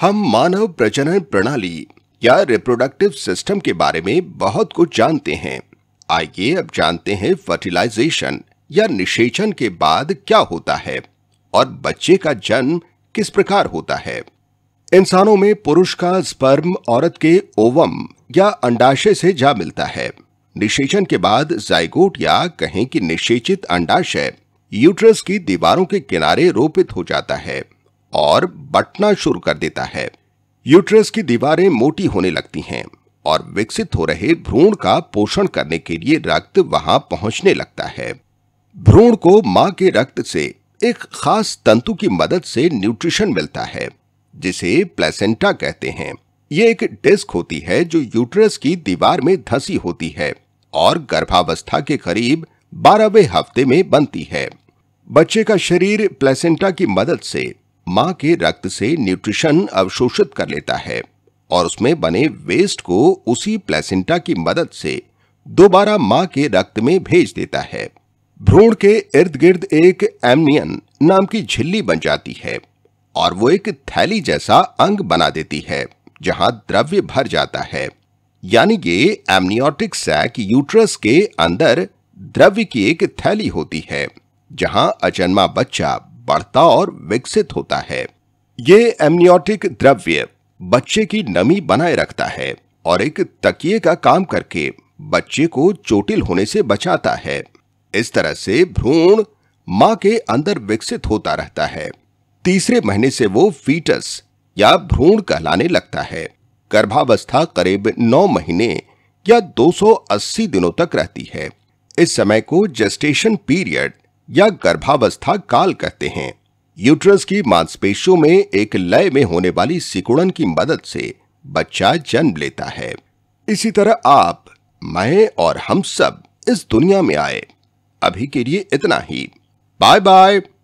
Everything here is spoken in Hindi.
हम मानव प्रजनन प्रणाली या रिप्रोडक्टिव सिस्टम के बारे में बहुत कुछ जानते हैं आइए अब जानते हैं फर्टिलाइजेशन या निषेचन के बाद क्या होता है और बच्चे का जन्म किस प्रकार होता है इंसानों में पुरुष का स्पर्म औरत के ओवम या अंडाशय से जा मिलता है निषेचन के बाद जाइगोट या कहें कि निषेचित अंडाशय यूट्रस की दीवारों के किनारे रोपित हो जाता है और बटना शुरू कर देता है यूट्रस की दीवारें मोटी होने लगती हैं और विकसित हो रहे भ्रूण का पोषण करने के लिए रक्त वहां पहुंचने लगता है भ्रूण को मां के रक्त से एक खास तंतु की मदद से न्यूट्रिशन मिलता है जिसे प्लेसेंटा कहते हैं ये एक डिस्क होती है जो यूट्रस की दीवार में धसी होती है और गर्भावस्था के करीब बारहवें हफ्ते में बनती है बच्चे का शरीर प्लेसेंटा की मदद से मां के रक्त से न्यूट्रिशन अवशोषित कर लेता है और उसमें बने वेस्ट को उसी प्लेसेंटा की मदद से दोबारा मां के रक्त में भेज देता है भ्रूण के इर्द गिर्द एक एमनियन नाम की झिल्ली बन जाती है और वो एक थैली जैसा अंग बना देती है जहां द्रव्य भर जाता है यानी ये एमनियोटिक सैक यूट्रस के अंदर द्रव्य की एक थैली होती है जहां अजन्मा बच्चा बढ़ता और विकसित होता है ये एमनियोटिक द्रव्य बच्चे की नमी बनाए रखता है और एक तकिए का काम करके बच्चे को चोटिल होने से बचाता है इस तरह से भ्रूण मां के अंदर विकसित होता रहता है तीसरे महीने से वो फीटस या भ्रूण कहलाने लगता है गर्भावस्था करीब नौ महीने या 280 दिनों तक रहती है इस समय को जेस्टेशन पीरियड या गर्भावस्था काल कहते हैं यूट्रस की मांसपेशियों में एक लय में होने वाली सिकुड़न की मदद से बच्चा जन्म लेता है इसी तरह आप मैं और हम सब इस दुनिया में आए अभी के लिए इतना ही बाय बाय